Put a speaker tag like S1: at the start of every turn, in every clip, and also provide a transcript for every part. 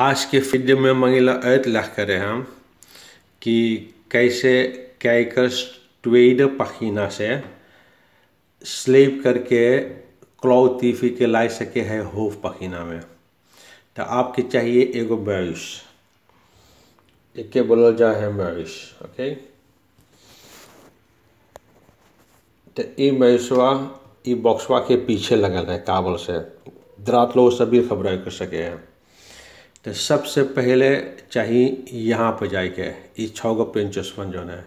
S1: आज के वीडियो में मंगला करे हम कि कैसे कैकस ट्वेड पखीना से स्लेप करके क्लाउ तीफी के लाई सके है होफ पखीना में तो आपके चाहिए एगो बैश एक बोल जा है बैश ओके तो ये बैशवा ये बॉक्सवा के पीछे लगल है काबल से दरात लोग सभी खबरें कर सके हैं तो सबसे पहले चाहिए यहाँ पर जाए के छः गो पेन चश्मन है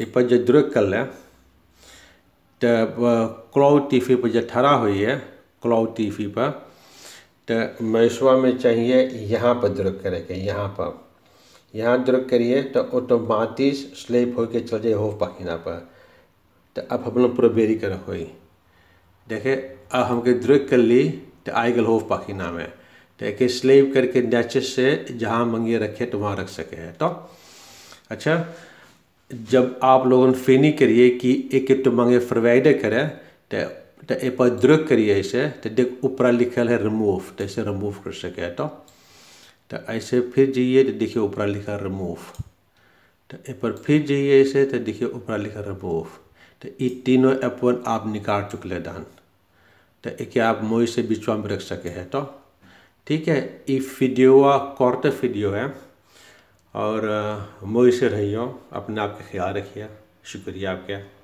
S1: इस पर जो दुर्ग कर लें तो क्लाउड टीफी पर जो ठरा हुई है क्लाउड टीफी पर तो मैसवा में चाहिए यहाँ पर दुर्ग करे के यहाँ पर यहाँ दुर्ग करिए तो ऑटोमेटिस स्लेप होके चल जाए हो पाखिना पर तो अब हम लोग पूरा बेरी कर देखे अब हमके दुर्ग कर ली तो आई गल हो पाखिना में ठीक है स्लेव करके न्याचे से जहाँ मंगे रखे तो वहाँ रख सके हैं तो अच्छा जब आप लोग फेनी करिए कि एक तो मंगे फरवाइडे करें तो तो एक पर द्रुक करिए इसे तो देख ऊपर लिखल है रिमूव तो इसे रिमूव कर सके तो तो ऐसे फिर जाइए तो देखिए ऊपर लिखा रिमूव तो एक पर फिर जाइए इसे तो देखिए ऊपर लिखा रिमूव तो ये तीनों एपन आप निकाल चुके दान तो एक आप मोई से बिचवा में रख सके हैं तो ठीक है ई फिडियोआ कॉर्ट वीडियो है और uh, मुझसे रहियो अपने आप का ख्याल रखिए शुक्रिया आपका